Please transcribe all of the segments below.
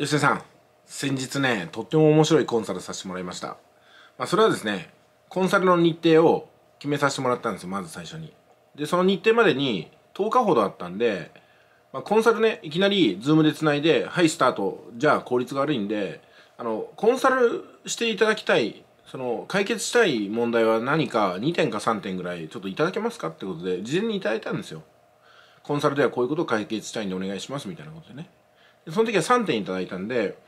吉田さん、先日ね、とっても面白いコンサルさせてもらいました。まあ、それはですね、コンサルの日程を決めさせてもらったんですよ、まず最初に。で、その日程までに10日ほどあったんで、まあ、コンサルね、いきなり Zoom で繋いで、はい、スタート、じゃあ効率が悪いんで、あの、コンサルしていただきたい、その、解決したい問題は何か2点か3点ぐらい、ちょっといただけますかってことで、事前にいただいたんですよ。コンサルではこういうことを解決したいんでお願いしますみたいなことでね。その時は3点いただいたんで、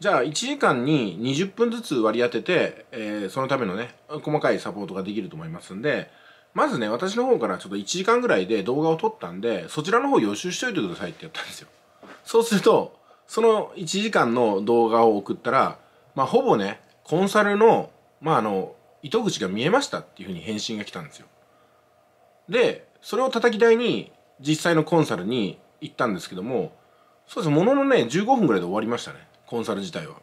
じゃあ1時間に20分ずつ割り当てて、えー、そのためのね、細かいサポートができると思いますんで、まずね、私の方からちょっと1時間ぐらいで動画を撮ったんで、そちらの方予習しといてくださいってやったんですよ。そうすると、その1時間の動画を送ったら、まあほぼね、コンサルの、まああの、糸口が見えましたっていうふうに返信が来たんですよ。で、それを叩き台に実際のコンサルに行ったんですけども、そうですもののね15分ぐらいで終わりましたねコンサル自体は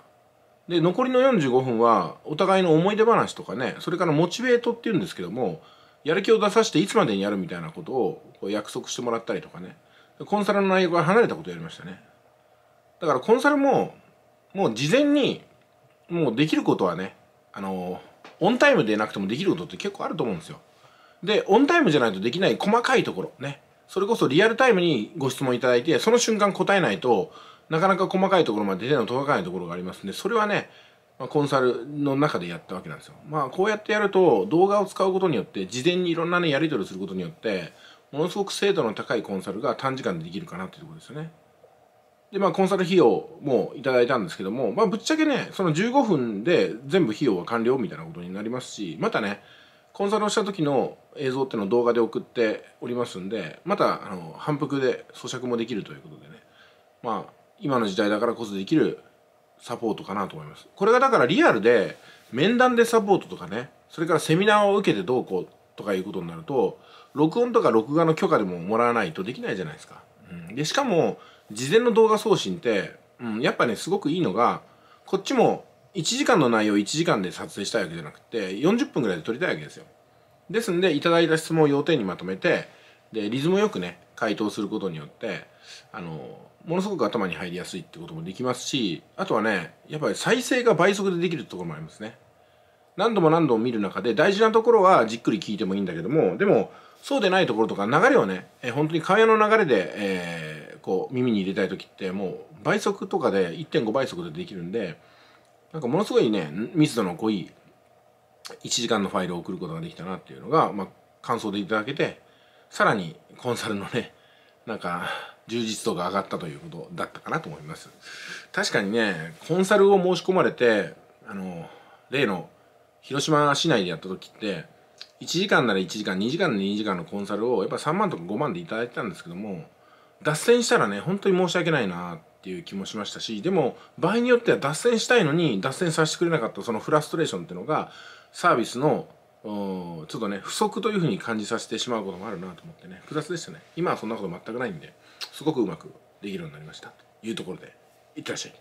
で残りの45分はお互いの思い出話とかねそれからモチベートっていうんですけどもやる気を出させていつまでにやるみたいなことをこう約束してもらったりとかねコンサルの内容から離れたことをやりましたねだからコンサルももう事前にもうできることはねあのオンタイムでなくてもできることって結構あると思うんですよでオンタイムじゃないとできない細かいところねそれこそリアルタイムにご質問いただいて、その瞬間答えないと、なかなか細かいところまで手の届かないところがありますんで、それはね、まコンサルの中でやったわけなんですよ。まあ、こうやってやると、動画を使うことによって、事前にいろんなね、やり取りすることによって、ものすごく精度の高いコンサルが短時間でできるかなっていうところですよね。で、まあ、コンサル費用もいただいたんですけども、まあ、ぶっちゃけね、その15分で全部費用は完了みたいなことになりますし、またね、コンサルをした時の映像っていうのを動画で送っておりますんでまたあの反復で咀嚼もできるということでねまあ今の時代だからこそできるサポートかなと思いますこれがだからリアルで面談でサポートとかねそれからセミナーを受けてどうこうとかいうことになると録音とか録画の許可でももらわないとできないじゃないですか、うん、でしかも事前の動画送信って、うん、やっぱねすごくいいのがこっちも1時間の内容を1時間で撮影したいわけじゃなくて40分ぐらいで撮りたいわけですよですんでいただいた質問を要点にまとめてでリズムよくね回答することによってあのものすごく頭に入りやすいってこともできますしあとはねやっぱり再生が倍速でできるところもありますね何度も何度も見る中で大事なところはじっくり聞いてもいいんだけどもでもそうでないところとか流れをね、え本当に会話の流れで、えー、こう耳に入れたい時ってもう倍速とかで1.5倍速でできるんでなんかものすごいね密度の濃い1時間のファイルを送ることができたなっていうのが、まあ、感想でいただけてさらにコンサルのねなんか充実度が上がったということだったかなと思います確かにねコンサルを申し込まれてあの例の広島市内でやった時って1時間なら1時間2時間なら2時間のコンサルをやっぱ3万とか5万でいただいてたんですけども脱線したらね本当に申し訳ないなっっていう気もしましたしでも場合によっては脱線したいのに脱線させてくれなかったそのフラストレーションっていうのがサービスのちょっとね不足というふうに感じさせてしまうこともあるなと思ってね複雑でしたね今はそんなこと全くないんですごくうまくできるようになりましたというところでいってらっしゃい。